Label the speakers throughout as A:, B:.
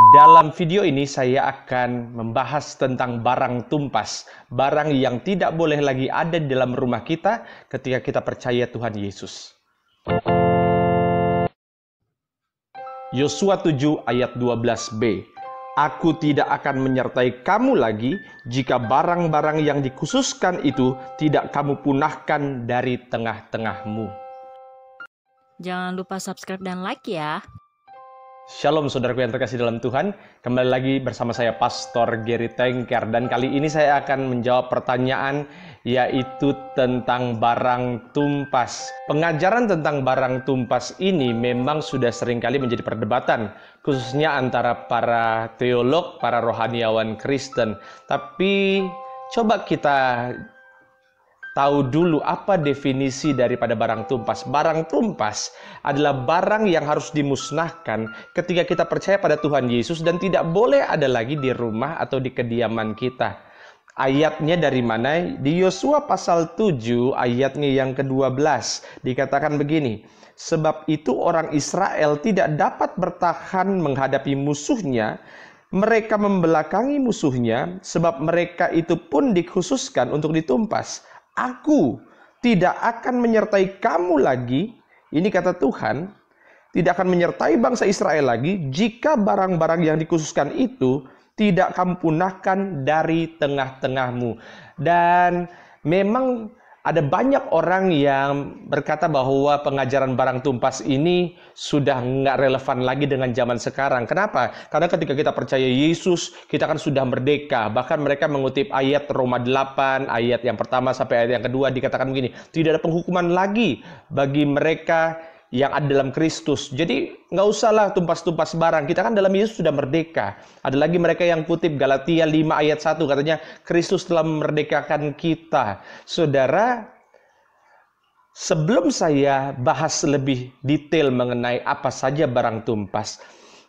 A: Dalam video ini saya akan membahas tentang barang tumpas, barang yang tidak boleh lagi ada di dalam rumah kita ketika kita percaya Tuhan Yesus. Yosua 7 ayat 12b Aku tidak akan menyertai kamu lagi jika barang-barang yang dikhususkan itu tidak kamu punahkan dari tengah-tengahmu. Jangan lupa subscribe dan like ya. Shalom saudaraku yang terkasih dalam Tuhan, kembali lagi bersama saya Pastor Gary Tengker dan kali ini saya akan menjawab pertanyaan yaitu tentang barang tumpas. Pengajaran tentang barang tumpas ini memang sudah seringkali menjadi perdebatan khususnya antara para teolog, para rohaniawan Kristen. Tapi coba kita tahu dulu apa definisi daripada barang tumpas. Barang tumpas adalah barang yang harus dimusnahkan ketika kita percaya pada Tuhan Yesus dan tidak boleh ada lagi di rumah atau di kediaman kita. Ayatnya dari mana? Di Yosua pasal 7 ayatnya yang ke-12 dikatakan begini. Sebab itu orang Israel tidak dapat bertahan menghadapi musuhnya mereka membelakangi musuhnya sebab mereka itu pun dikhususkan untuk ditumpas aku tidak akan menyertai kamu lagi, ini kata Tuhan, tidak akan menyertai bangsa Israel lagi jika barang-barang yang dikhususkan itu tidak kamu punahkan dari tengah-tengahmu. Dan memang ada banyak orang yang berkata bahwa pengajaran barang tumpas ini sudah nggak relevan lagi dengan zaman sekarang. Kenapa? Karena ketika kita percaya Yesus, kita kan sudah merdeka. Bahkan mereka mengutip ayat Roma 8, ayat yang pertama sampai ayat yang kedua dikatakan begini, tidak ada penghukuman lagi bagi mereka yang ada dalam Kristus. Jadi nggak usahlah tumpas-tumpas barang. Kita kan dalam Yesus sudah merdeka. Ada lagi mereka yang kutip Galatia 5 ayat 1 katanya Kristus telah memerdekakan kita. Saudara, sebelum saya bahas lebih detail mengenai apa saja barang tumpas,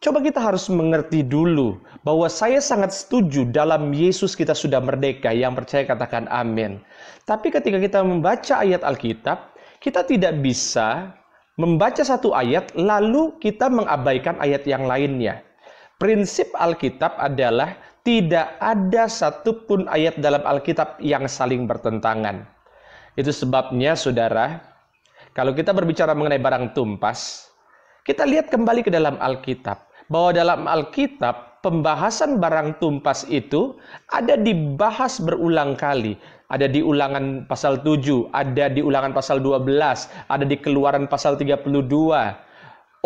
A: Coba kita harus mengerti dulu bahwa saya sangat setuju dalam Yesus kita sudah merdeka. Yang percaya katakan amin. Tapi ketika kita membaca ayat Alkitab, kita tidak bisa membaca satu ayat lalu kita mengabaikan ayat yang lainnya. Prinsip Alkitab adalah tidak ada satupun ayat dalam Alkitab yang saling bertentangan. Itu sebabnya, saudara, kalau kita berbicara mengenai barang tumpas, kita lihat kembali ke dalam Alkitab bahwa dalam Alkitab pembahasan barang tumpas itu ada dibahas berulang kali. Ada di ulangan pasal 7, ada di ulangan pasal 12, ada di keluaran pasal 32.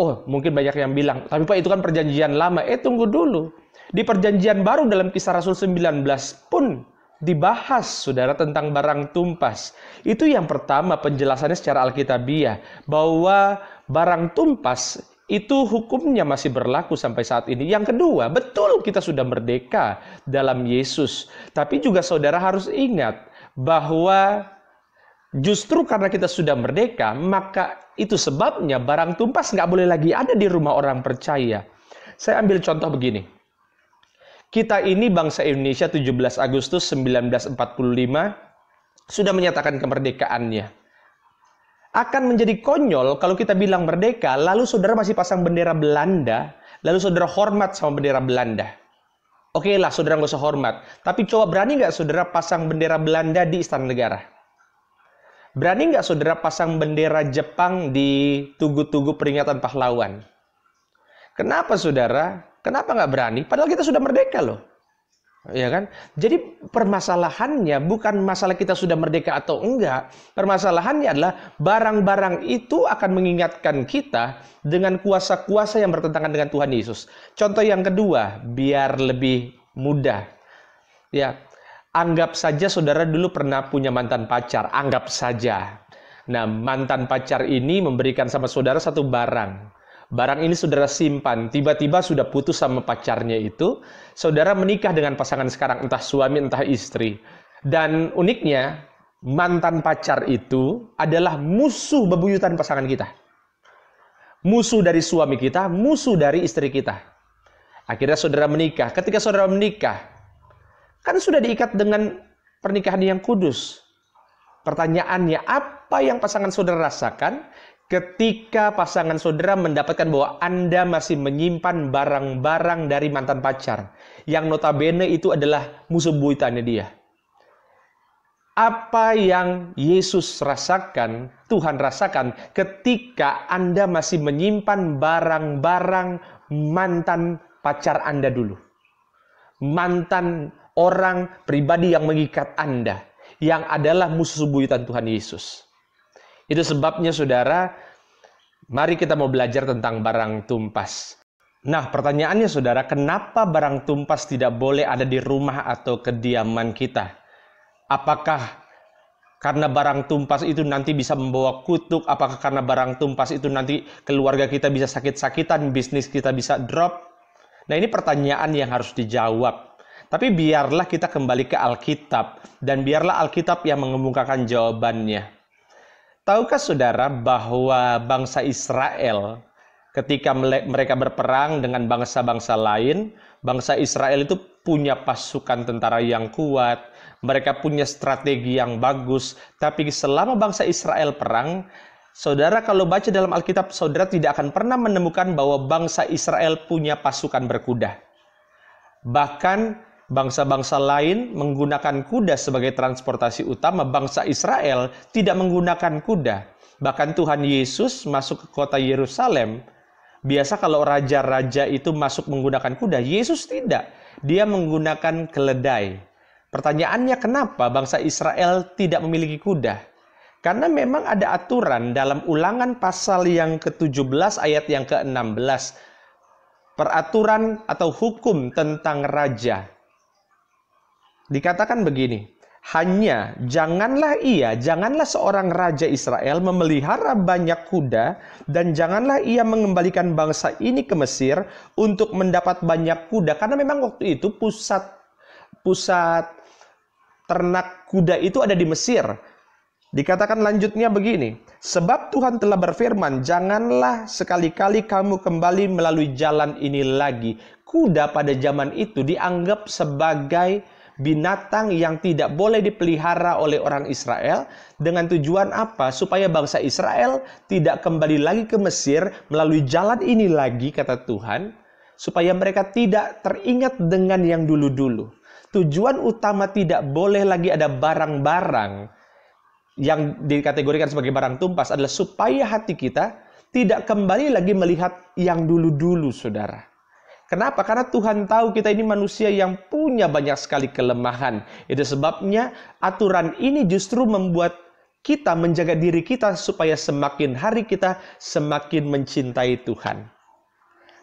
A: Oh, mungkin banyak yang bilang, tapi Pak itu kan perjanjian lama. Eh, tunggu dulu. Di perjanjian baru dalam kisah Rasul 19 pun dibahas saudara tentang barang tumpas. Itu yang pertama penjelasannya secara Alkitabiah bahwa barang tumpas itu hukumnya masih berlaku sampai saat ini. Yang kedua, betul kita sudah merdeka dalam Yesus, tapi juga saudara harus ingat bahwa justru karena kita sudah merdeka, maka itu sebabnya barang tumpas nggak boleh lagi ada di rumah orang percaya. Saya ambil contoh begini. Kita ini bangsa Indonesia 17 Agustus 1945 sudah menyatakan kemerdekaannya akan menjadi konyol kalau kita bilang merdeka, lalu saudara masih pasang bendera Belanda, lalu saudara hormat sama bendera Belanda. Oke okay lah, saudara nggak usah hormat. Tapi coba berani nggak saudara pasang bendera Belanda di Istana Negara? Berani nggak saudara pasang bendera Jepang di tugu-tugu peringatan pahlawan? Kenapa saudara? Kenapa nggak berani? Padahal kita sudah merdeka loh ya kan? Jadi permasalahannya bukan masalah kita sudah merdeka atau enggak. Permasalahannya adalah barang-barang itu akan mengingatkan kita dengan kuasa-kuasa yang bertentangan dengan Tuhan Yesus. Contoh yang kedua, biar lebih mudah. Ya. Anggap saja saudara dulu pernah punya mantan pacar, anggap saja. Nah, mantan pacar ini memberikan sama saudara satu barang. Barang ini saudara simpan, tiba-tiba sudah putus sama pacarnya itu, saudara menikah dengan pasangan sekarang, entah suami, entah istri. Dan uniknya, mantan pacar itu adalah musuh bebuyutan pasangan kita. Musuh dari suami kita, musuh dari istri kita. Akhirnya saudara menikah. Ketika saudara menikah, kan sudah diikat dengan pernikahan yang kudus. Pertanyaannya, apa yang pasangan saudara rasakan ketika pasangan saudara mendapatkan bahwa Anda masih menyimpan barang-barang dari mantan pacar, yang notabene itu adalah musuh buitannya dia. Apa yang Yesus rasakan, Tuhan rasakan ketika Anda masih menyimpan barang-barang mantan pacar Anda dulu. Mantan orang pribadi yang mengikat Anda, yang adalah musuh buitan Tuhan Yesus. Itu sebabnya saudara, mari kita mau belajar tentang barang tumpas. Nah, pertanyaannya saudara, kenapa barang tumpas tidak boleh ada di rumah atau kediaman kita? Apakah karena barang tumpas itu nanti bisa membawa kutuk? Apakah karena barang tumpas itu nanti keluarga kita bisa sakit-sakitan, bisnis kita bisa drop? Nah, ini pertanyaan yang harus dijawab. Tapi biarlah kita kembali ke Alkitab dan biarlah Alkitab yang mengemukakan jawabannya. Tahukah saudara bahwa bangsa Israel ketika mereka berperang dengan bangsa-bangsa lain, bangsa Israel itu punya pasukan tentara yang kuat, mereka punya strategi yang bagus, tapi selama bangsa Israel perang, saudara kalau baca dalam Alkitab, saudara tidak akan pernah menemukan bahwa bangsa Israel punya pasukan berkuda. Bahkan bangsa-bangsa lain menggunakan kuda sebagai transportasi utama, bangsa Israel tidak menggunakan kuda. Bahkan Tuhan Yesus masuk ke kota Yerusalem, biasa kalau raja-raja itu masuk menggunakan kuda, Yesus tidak. Dia menggunakan keledai. Pertanyaannya kenapa bangsa Israel tidak memiliki kuda? Karena memang ada aturan dalam ulangan pasal yang ke-17 ayat yang ke-16. Peraturan atau hukum tentang raja Dikatakan begini, hanya janganlah ia, janganlah seorang raja Israel memelihara banyak kuda dan janganlah ia mengembalikan bangsa ini ke Mesir untuk mendapat banyak kuda karena memang waktu itu pusat pusat ternak kuda itu ada di Mesir. Dikatakan lanjutnya begini, sebab Tuhan telah berfirman, janganlah sekali-kali kamu kembali melalui jalan ini lagi. Kuda pada zaman itu dianggap sebagai binatang yang tidak boleh dipelihara oleh orang Israel dengan tujuan apa? Supaya bangsa Israel tidak kembali lagi ke Mesir melalui jalan ini lagi kata Tuhan, supaya mereka tidak teringat dengan yang dulu-dulu. Tujuan utama tidak boleh lagi ada barang-barang yang dikategorikan sebagai barang tumpas adalah supaya hati kita tidak kembali lagi melihat yang dulu-dulu, saudara. Kenapa? Karena Tuhan tahu kita ini manusia yang punya banyak sekali kelemahan. Itu sebabnya aturan ini justru membuat kita menjaga diri kita supaya semakin hari kita semakin mencintai Tuhan.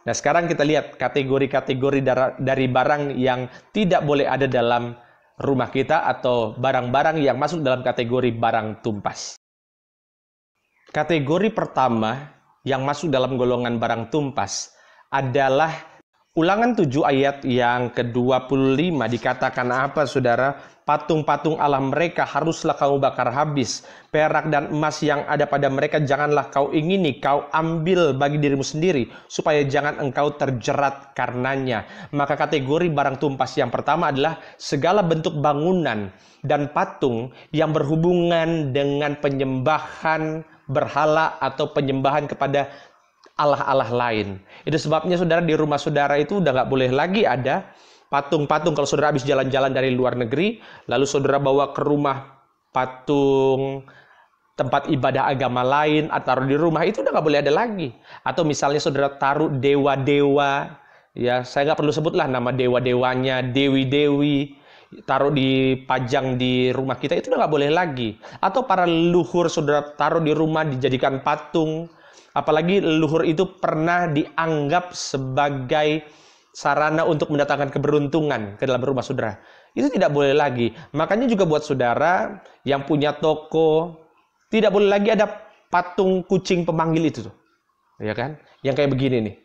A: Nah, sekarang kita lihat kategori-kategori dari barang yang tidak boleh ada dalam rumah kita atau barang-barang yang masuk dalam kategori barang tumpas. Kategori pertama yang masuk dalam golongan barang tumpas adalah Ulangan 7 ayat yang ke-25 dikatakan apa saudara? Patung-patung Allah mereka haruslah kau bakar habis. Perak dan emas yang ada pada mereka janganlah kau ingini, kau ambil bagi dirimu sendiri, supaya jangan engkau terjerat karenanya. Maka kategori barang tumpas yang pertama adalah segala bentuk bangunan dan patung yang berhubungan dengan penyembahan berhala atau penyembahan kepada Allah-Allah lain. Itu sebabnya saudara di rumah saudara itu udah nggak boleh lagi ada patung-patung. Kalau saudara habis jalan-jalan dari luar negeri, lalu saudara bawa ke rumah patung tempat ibadah agama lain, atau di rumah itu udah nggak boleh ada lagi. Atau misalnya saudara taruh dewa-dewa, ya saya nggak perlu sebutlah nama dewa-dewanya, dewi-dewi, taruh di pajang di rumah kita itu udah nggak boleh lagi. Atau para leluhur saudara taruh di rumah dijadikan patung, Apalagi leluhur itu pernah dianggap sebagai sarana untuk mendatangkan keberuntungan ke dalam rumah saudara. Itu tidak boleh lagi. Makanya juga buat saudara yang punya toko, tidak boleh lagi ada patung kucing pemanggil itu tuh. Ya kan? Yang kayak begini nih.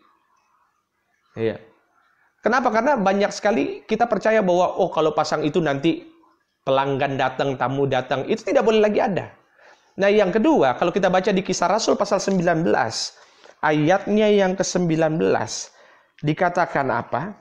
A: Iya. Kenapa? Karena banyak sekali kita percaya bahwa oh kalau pasang itu nanti pelanggan datang, tamu datang, itu tidak boleh lagi ada. Nah, yang kedua, kalau kita baca di Kisah Rasul pasal 19, ayatnya yang ke-19 dikatakan apa?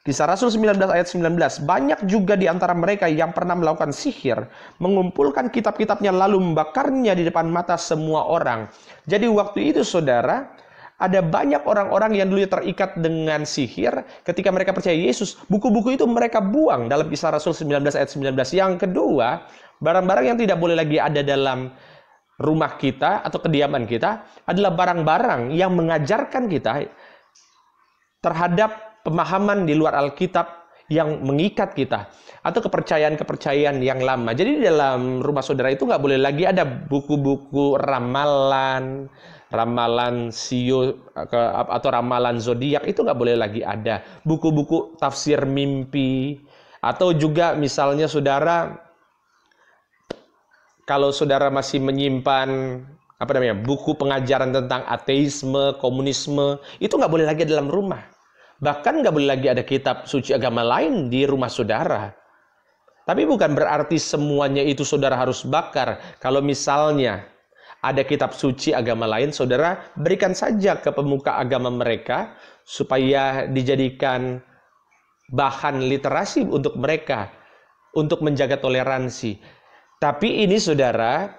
A: Kisah Rasul 19 ayat 19, banyak juga di antara mereka yang pernah melakukan sihir, mengumpulkan kitab-kitabnya lalu membakarnya di depan mata semua orang. Jadi waktu itu saudara, ada banyak orang-orang yang dulu terikat dengan sihir. Ketika mereka percaya Yesus, buku-buku itu mereka buang dalam kisah Rasul 19 ayat 19. Yang kedua, barang-barang yang tidak boleh lagi ada dalam rumah kita atau kediaman kita adalah barang-barang yang mengajarkan kita terhadap pemahaman di luar Alkitab yang mengikat kita atau kepercayaan-kepercayaan yang lama. Jadi di dalam rumah saudara itu nggak boleh lagi ada buku-buku ramalan, ramalan sio atau ramalan zodiak itu nggak boleh lagi ada. Buku-buku tafsir mimpi atau juga misalnya saudara kalau saudara masih menyimpan apa namanya buku pengajaran tentang ateisme, komunisme itu nggak boleh lagi dalam rumah. Bahkan nggak boleh lagi ada kitab suci agama lain di rumah saudara. Tapi bukan berarti semuanya itu saudara harus bakar. Kalau misalnya ada kitab suci agama lain, saudara berikan saja ke pemuka agama mereka supaya dijadikan bahan literasi untuk mereka untuk menjaga toleransi. Tapi ini saudara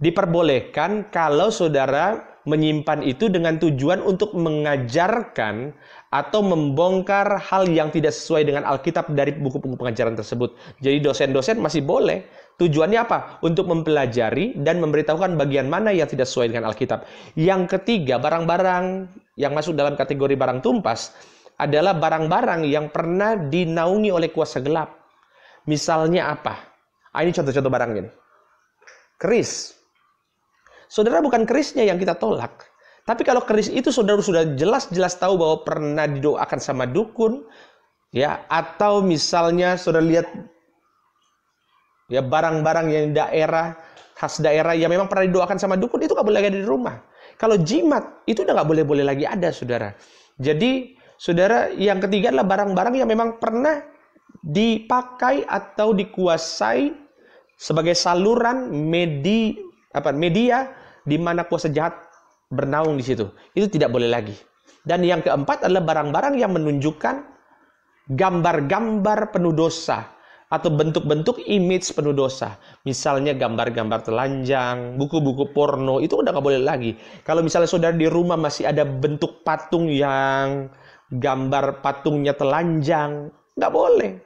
A: diperbolehkan kalau saudara menyimpan itu dengan tujuan untuk mengajarkan atau membongkar hal yang tidak sesuai dengan Alkitab dari buku-buku pengajaran tersebut. Jadi dosen-dosen masih boleh. Tujuannya apa? Untuk mempelajari dan memberitahukan bagian mana yang tidak sesuai dengan Alkitab. Yang ketiga, barang-barang yang masuk dalam kategori barang tumpas adalah barang-barang yang pernah dinaungi oleh kuasa gelap. Misalnya apa? Ah, ini contoh-contoh barangnya. Keris, Saudara bukan kerisnya yang kita tolak. Tapi kalau keris itu saudara sudah jelas-jelas tahu bahwa pernah didoakan sama dukun, ya atau misalnya saudara lihat ya barang-barang yang daerah khas daerah yang memang pernah didoakan sama dukun itu nggak boleh ada di rumah. Kalau jimat itu udah nggak boleh-boleh lagi ada saudara. Jadi saudara yang ketiga adalah barang-barang yang memang pernah dipakai atau dikuasai sebagai saluran medi apa media di mana kuasa jahat bernaung di situ. Itu tidak boleh lagi. Dan yang keempat adalah barang-barang yang menunjukkan gambar-gambar penuh dosa atau bentuk-bentuk image penuh dosa. Misalnya gambar-gambar telanjang, buku-buku porno, itu udah gak boleh lagi. Kalau misalnya saudara di rumah masih ada bentuk patung yang gambar patungnya telanjang, nggak boleh.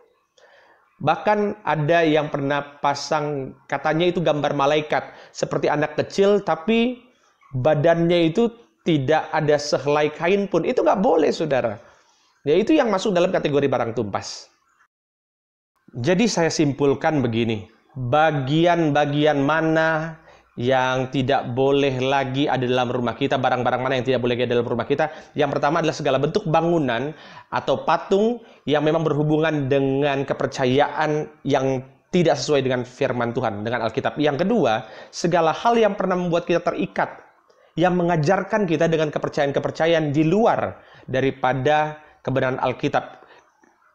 A: Bahkan ada yang pernah pasang katanya itu gambar malaikat seperti anak kecil tapi badannya itu tidak ada sehelai kain pun. Itu nggak boleh saudara. Ya itu yang masuk dalam kategori barang tumpas. Jadi saya simpulkan begini, bagian-bagian mana yang tidak boleh lagi ada dalam rumah kita, barang-barang mana yang tidak boleh ada dalam rumah kita. Yang pertama adalah segala bentuk bangunan atau patung yang memang berhubungan dengan kepercayaan yang tidak sesuai dengan firman Tuhan, dengan Alkitab. Yang kedua, segala hal yang pernah membuat kita terikat, yang mengajarkan kita dengan kepercayaan-kepercayaan di luar daripada kebenaran Alkitab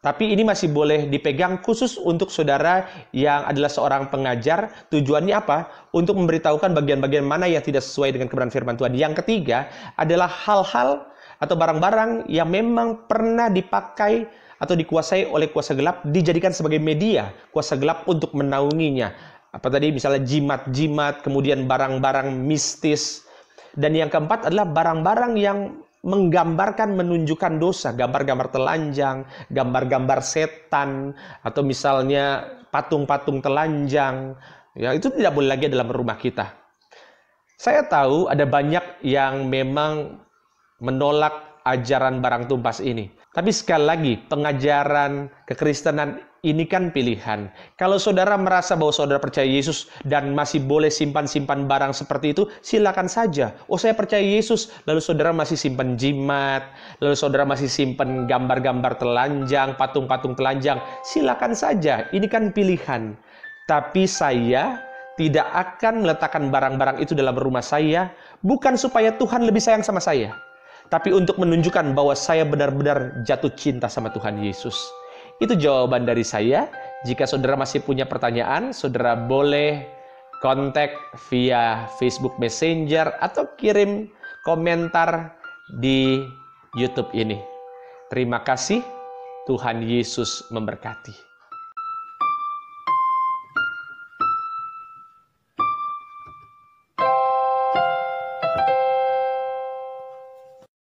A: tapi ini masih boleh dipegang khusus untuk saudara yang adalah seorang pengajar. Tujuannya apa? Untuk memberitahukan bagian-bagian mana yang tidak sesuai dengan kebenaran firman Tuhan. Yang ketiga adalah hal-hal atau barang-barang yang memang pernah dipakai atau dikuasai oleh kuasa gelap dijadikan sebagai media kuasa gelap untuk menaunginya. Apa tadi misalnya jimat-jimat, kemudian barang-barang mistis. Dan yang keempat adalah barang-barang yang menggambarkan menunjukkan dosa, gambar-gambar telanjang, gambar-gambar setan atau misalnya patung-patung telanjang. Ya, itu tidak boleh lagi dalam rumah kita. Saya tahu ada banyak yang memang menolak ajaran barang tumpas ini. Tapi sekali lagi, pengajaran kekristenan ini kan pilihan. Kalau saudara merasa bahwa saudara percaya Yesus dan masih boleh simpan-simpan barang seperti itu, silakan saja. Oh, saya percaya Yesus, lalu saudara masih simpan jimat, lalu saudara masih simpan gambar-gambar telanjang, patung-patung telanjang. Silakan saja, ini kan pilihan. Tapi saya tidak akan meletakkan barang-barang itu dalam rumah saya, bukan supaya Tuhan lebih sayang sama saya, tapi untuk menunjukkan bahwa saya benar-benar jatuh cinta sama Tuhan Yesus. Itu jawaban dari saya. Jika saudara masih punya pertanyaan, saudara boleh kontak via Facebook Messenger atau kirim komentar di YouTube ini. Terima kasih, Tuhan Yesus memberkati.